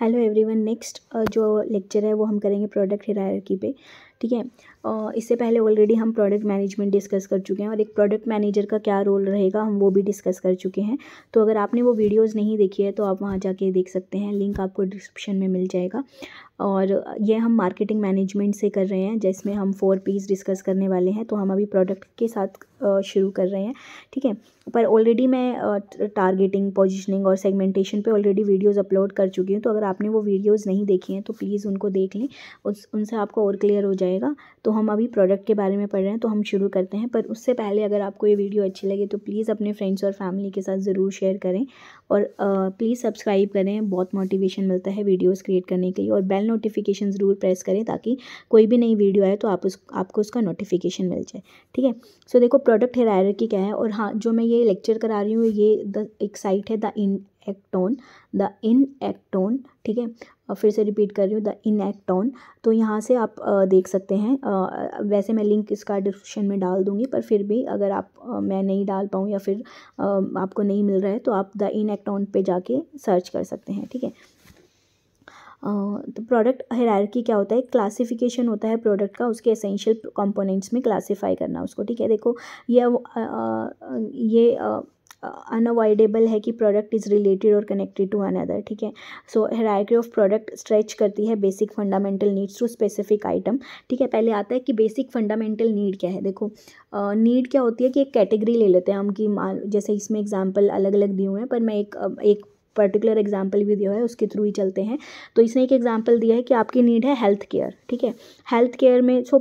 hello everyone next जो lecture है वो हम करेंगे प्रोडक्ट की पे ठीक है इससे पहले ऑलरेडी हम प्रोडक्ट मैनेजमेंट डिस्कस कर चुके हैं और एक प्रोडक्ट मैनेजर का क्या रोल रहेगा हम वो भी डिस्कस कर चुके हैं तो अगर आपने वो वीडियोज़ नहीं देखी है तो आप वहाँ जाके देख सकते हैं लिंक आपको डिस्क्रिप्शन में मिल जाएगा और ये हम मार्केटिंग मैनेजमेंट से कर रहे हैं जिसमें हम फोर पीस डिस्कस करने वाले हैं तो हम अभी प्रोडक्ट के साथ शुरू कर रहे हैं ठीक है पर ऑलरेडी मैं टारगेटिंग पोजीशनिंग और सेगमेंटेशन पे ऑलरेडी वीडियोस अपलोड कर चुकी हूँ तो अगर आपने वो वीडियोस नहीं देखी हैं तो प्लीज़ उनको देख लें उस उनसे आपको और क्लियर हो जाए जाएगा तो हम अभी प्रोडक्ट के बारे में पढ़ रहे हैं तो हम शुरू करते हैं पर उससे पहले अगर आपको ये वीडियो अच्छी लगे तो प्लीज़ अपने फ्रेंड्स और फैमिली के साथ ज़रूर शेयर करें और प्लीज़ सब्सक्राइब करें बहुत मोटिवेशन मिलता है वीडियोज़ क्रिएट करने के लिए और बेल नोटिफिकेशन ज़रूर प्रेस करें ताकि कोई भी नई वीडियो आए तो आप उस आपको उसका नोटिफिकेशन मिल जाए ठीक है सो देखो प्रोडक्ट की क्या है और हाँ जो मैं ये लेक्चर करा रही हूँ ये द एक साइट है द इन एक्टोन द इन एक्टोन ठीक है और फिर से रिपीट कर रही हूँ द इन एक्टॉन तो यहाँ से आप देख सकते हैं वैसे मैं लिंक इसका डिस्क्रिप्शन में डाल दूँगी पर फिर भी अगर आप मैं नहीं डाल पाऊँ या फिर आपको नहीं मिल रहा है तो आप द इन एक्टॉन पर जाके सर्च कर सकते हैं ठीक है तो प्रोडक्ट हेरारकी क्या होता है क्लासिफिकेशन होता है प्रोडक्ट का उसके एसेंशियल कंपोनेंट्स में क्लासिफाई करना उसको ठीक है देखो ये ये अनअवॉइडेबल है कि प्रोडक्ट इज़ रिलेटेड और कनेक्टेड टू अनदर ठीक है सो हेराइक्री ऑफ प्रोडक्ट स्ट्रेच करती है basic fundamental needs to specific item ठीक है पहले आता है कि बेसिक फंडामेंटल नीड क्या है देखो नीड uh, क्या होती है कि एक कैटेगरी ले लेते हैं हम कि मान जैसे इसमें एग्जाम्पल अलग अलग दिए हुए हैं पर मैं एक एक पर्टिकुलर एग्जाम्पल भी दिया है उसके थ्रू ही चलते हैं तो इसने एक एग्जाम्पल दिया है कि आपकी नीड है हेल्थ केयर ठीक है हेल्थ केयर में सो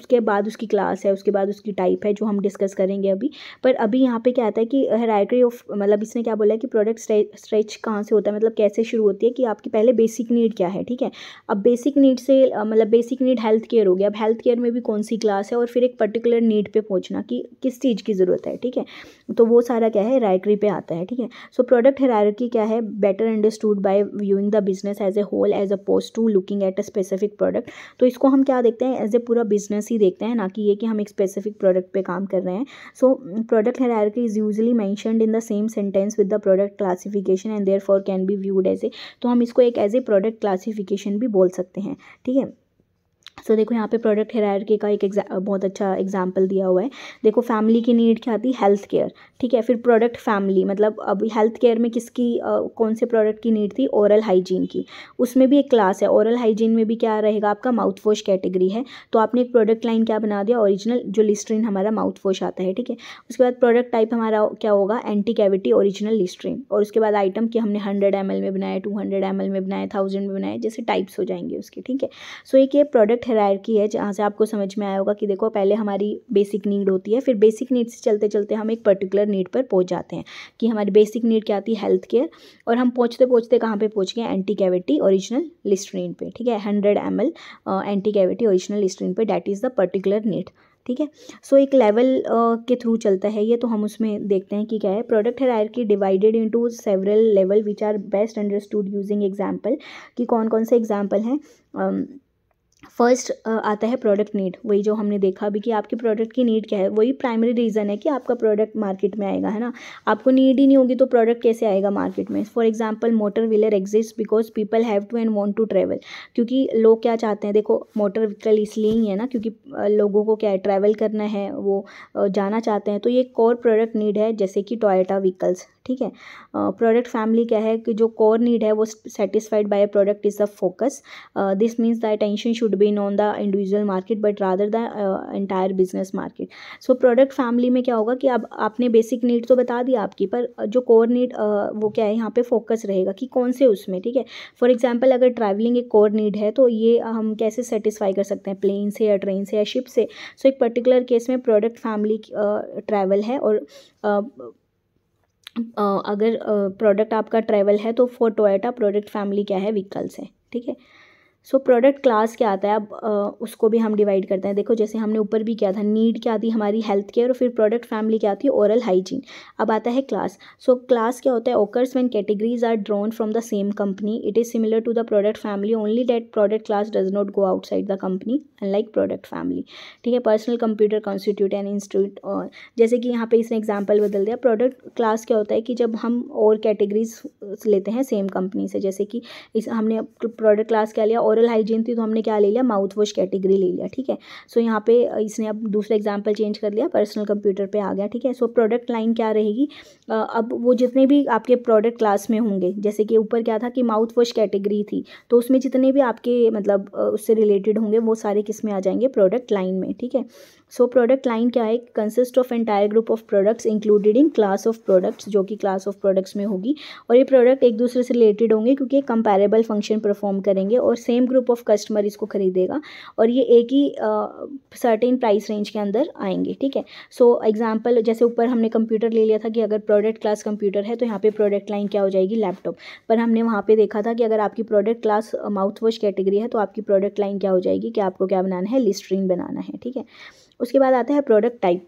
उसके बाद उसकी क्लास है उसके बाद उसकी टाइप है जो हम डिस्कस करेंगे अभी पर अभी यहाँ पे क्या आता है कि हेराइट्री ऑफ मतलब इसने क्या बोला है कि प्रोडक्ट स्ट्रेच कहाँ से होता है मतलब कैसे शुरू होती है कि आपकी पहले बेसिक नीड क्या है ठीक है अब बेसिक नीड से मतलब बेसिक नीड हेल्थ केयर हो गया अब हेल्थ केयर में भी कौन सी क्लास है और फिर एक पर्टिकुलर नीड पर पहुँचना कि किस चीज़ की ज़रूरत है ठीक है तो वो सारा क्या है हेराइट्री पर आता है ठीक है सो प्रोडक्ट हेराइटरी क्या है है better understood by viewing the business as a whole as opposed to looking at a specific product तो इसको हम क्या देखते हैं एज ए पूरा बिजनेस ही देखते हैं ना कि ये कि हम एक स्पेसिफिक प्रोडक्ट पे काम कर रहे हैं so product hierarchy is usually mentioned in the same sentence with the product classification and therefore can be viewed as a तो हम इसको एक एज ए प्रोडक्ट क्लासिफिकेशन भी बोल सकते हैं ठीक है सो so, देखो यहाँ पे प्रोडक्ट हेरारकी का एक बहुत अच्छा एग्जाम्पल दिया हुआ है देखो फैमिली की नीड क्या आती है हेल्थ केयर ठीक है फिर प्रोडक्ट फैमिली मतलब अब हेल्थ केयर में किसकी आ, कौन से प्रोडक्ट की नीड थी ओरल हाइजीन की उसमें भी एक क्लास है ओरल हाइजीन में भी क्या रहेगा आपका माउथ वॉश कैटेगरी है तो आपने एक प्रोडक्ट लाइन क्या बना दिया ओरिजिनल जो लिस्ट्रीन हमारा माउथ वॉश आता है ठीक है उसके बाद प्रोडक्ट टाइप हमारा क्या होगा एंटी कैविटी ओरिजिनल लिस्ट्रीन और उसके बाद आइटम कि हमने हंड्रेड एम में बनाया टू हंड्रेड एम में बनाया थाउजेंड में बनाया जैसे टाइप्स हो जाएंगे उसके ठीक है सो एक ये प्रोडक्ट की है जहाँ से आपको समझ में आया होगा कि देखो पहले हमारी बेसिक नीड होती है फिर बेसिक नीड से चलते चलते हम एक पर्टिकुलर नीड पर पहुँच जाते हैं कि हमारी बेसिक नीड क्या आती है हेल्थ केयर और हम पहुँचते पहुँचते कहाँ पर पहुँच गए एंटी कैविटी ओरिजिनल लिस्ट्रीन पर ठीक है hundred M L anti cavity original Listerine पर that is the particular need ठीक है सो एक लेवल के थ्रू चलता है ये तो हम उसमें देखते हैं कि क्या है प्रोडक्ट हेरायर की divided into several level which are best understood using example कि कौन कौन से एग्जांपल हैं फर्स्ट आता है प्रोडक्ट नीड वही जो हमने देखा अभी कि आपकी प्रोडक्ट की नीड क्या है वही प्राइमरी रीज़न है कि आपका प्रोडक्ट मार्केट में आएगा है ना आपको नीड ही नहीं होगी तो प्रोडक्ट कैसे आएगा मार्केट में for example motor wheeler exist because people have to and want to travel क्योंकि लोग क्या चाहते हैं देखो मोटर व्हीकल इसलिए ही है ना क्योंकि लोगों को क्या है ट्रैवल करना है वो जाना चाहते हैं तो ये एक और प्रोडक्ट नीड है जैसे कि टोयटा व्हीकल्स ठीक है प्रोडक्ट फैमिली क्या है कि जो कोर नीड है वो satisfied by product is the focus this means the attention should be non the individual market but rather the entire business market so product family में क्या होगा कि अब आपने बेसिक नीड तो बता दी आपकी पर जो कोर नीड वो क्या है यहाँ पे फोकस रहेगा कि कौन से उसमें ठीक है फॉर एग्जाम्पल अगर ट्रैवलिंग एक कोर नीड है तो ये हम कैसे सेटिस्फाई कर सकते हैं प्लेन से या ट्रेन से या शिप से सो so, एक पर्टिकुलर केस में प्रोडक्ट फैमिली ट्रैवल है और अगर प्रोडक्ट आपका ट्रैवल है तो फॉर टोयोटा प्रोडक्ट फैमिली क्या है व्हीकल्स है ठीक है सो प्रोडक्ट क्लास क्या आता है अब उसको भी हम डिवाइड करते हैं देखो जैसे हमने ऊपर भी किया था नीड क्या थी हमारी हेल्थ केयर और फिर प्रोडक्ट फैमिली क्या थी ओरल हाइजीन अब आता है क्लास सो क्लास क्या होता है occurs when categories are drawn from the same company it is similar to the product family only that product class does not go outside the company unlike product family ठीक है personal computer constitute and institute और जैसे कि यहाँ पर इसने example बदल दिया प्रोडक्ट क्लास क्या होता है कि जब हम और कैटेगरीज लेते हैं सेम कंपनी से जैसे कि इस हमने प्रोडक्ट क्लास क्या लिया ओरल हाइजीन थी तो हमने क्या ले लिया माउथ वॉश कैटेगरी ले लिया ठीक है सो यहाँ पे इसने अब दूसरा एग्जाम्पल चेंज कर लिया पर्सनल कंप्यूटर पे आ गया ठीक है सो प्रोडक्ट लाइन क्या रहेगी अब वो जितने भी आपके प्रोडक्ट क्लास में होंगे जैसे कि ऊपर क्या था कि माउथ वॉश कैटेगरी थी तो उसमें जितने भी आपके मतलब उससे रिलेटेड होंगे वो सारे किस में आ जाएंगे प्रोडक्ट लाइन में ठीक है सो प्रोडक्ट लाइन क्या है consist of entire group of products included in class of products जो कि क्लास ऑफ प्रोडक्ट्स में होगी और ये प्रोडक्ट एक दूसरे से रिलेटेड होंगे क्योंकि ये कंपेरेबल फंक्शन परफॉर्म करेंगे और सेम ग्रुप ऑफ कस्टमर इसको खरीदेगा और ये एक ही सर्टेन प्राइस रेंज के अंदर आएंगे ठीक है सो so, एग्जाम्पल जैसे ऊपर हमने कंप्यूटर ले लिया था कि अगर प्रोडक्ट क्लास कंप्यूटर है तो यहाँ पर प्रोडक्ट लाइन क्या हो जाएगी लैपटॉप पर हमने वहाँ पर देखा था कि अगर आपकी प्रोडक्ट क्लास माउथवॉश कैटेगरी है तो आपकी प्रोडक्ट लाइन क्या हो जाएगी कि आपको क्या बनाना है लिस्ट्रीन बनाना है ठीक है उसके बाद आता है product type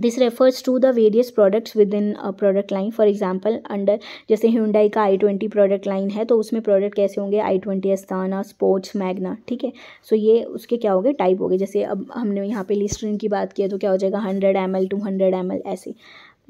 this refers to the various products within product line for example under जैसे हिंडाई का आई ट्वेंटी प्रोडक्ट लाइन है तो उसमें प्रोडक्ट कैसे होंगे आई ट्वेंटी अस्ताना स्पोर्ट्स मैगना ठीक है सो ये उसके क्या हो गए टाइप हो गए जैसे अब हमने यहाँ पे लिस्ट्रीन की बात की है तो क्या हो जाएगा hundred M L two hundred M L ऐसे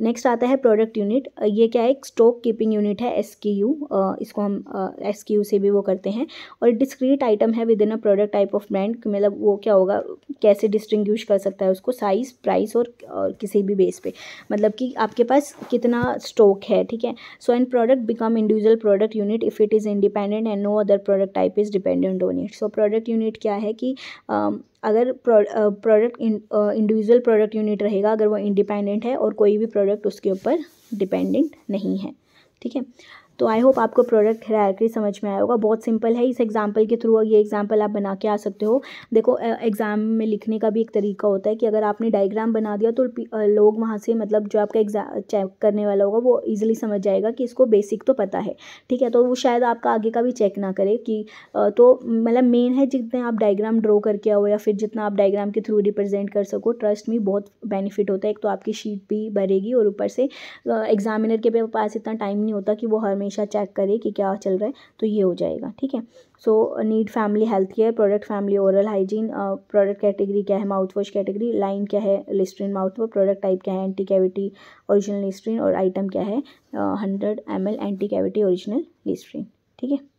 नेक्स्ट आता है प्रोडक्ट यूनिट ये क्या है एक स्टॉक कीपिंग यूनिट है एस इसको हम एस से भी वो करते हैं और डिस्क्रीट आइटम है within a product type of brand मतलब वो क्या होगा कैसे डिस्टिंग्विश कर सकता है उसको साइज़ प्राइस और, और किसी भी बेस पे मतलब कि आपके पास कितना स्टॉक है ठीक है so and product become individual product unit if it is independent and no other product type is dependent on it so product unit क्या है कि uh, अगर प्रोडक्ट इंडिविजुअल प्रोडक्ट यूनिट रहेगा अगर वो इंडिपेंडेंट है और कोई भी प्रोडक्ट उसके ऊपर डिपेंडेंट नहीं है ठीक है तो आई होप आपको प्रोडक्ट हेरारकी समझ में आया होगा बहुत सिंपल है इस एग्जाम्पल के थ्रू ये एग्जाम्पल आप बना के आ सकते हो देखो एग्ज़ाम में लिखने का भी एक तरीका होता है कि अगर आपने डाइग्राम बना दिया तो लोग वहाँ से मतलब जो आपका एग्जाम चेक करने वाला होगा वो ईजिली समझ जाएगा कि इसको बेसिक तो पता है ठीक है तो वो शायद आपका आगे का भी चेक ना करे कि तो मतलब मेन है जितने आप डायग्राम ड्रॉ करके आओ या फिर जितना आप डायग्राम के थ्रू रिप्रेजेंट कर सको ट्रस्ट में बहुत बेनिफिट होता है एक तो आपकी शीट भी भरेगी और ऊपर से एग्जामिनर के पास इतना टाइम नहीं होता कि वो हर हमेशा चेक करें कि क्या चल रहा है तो ये हो जाएगा ठीक है so need family health care product family oral hygiene product category क्या है माउथ वॉश कैटेगरी लाइन क्या है Listerine mouthwash product type क्या है एंटी कैविटी ओरिजिनल लिस्ट्रीन और आइटम क्या है hundred M L anti cavity original Listerine ठीक है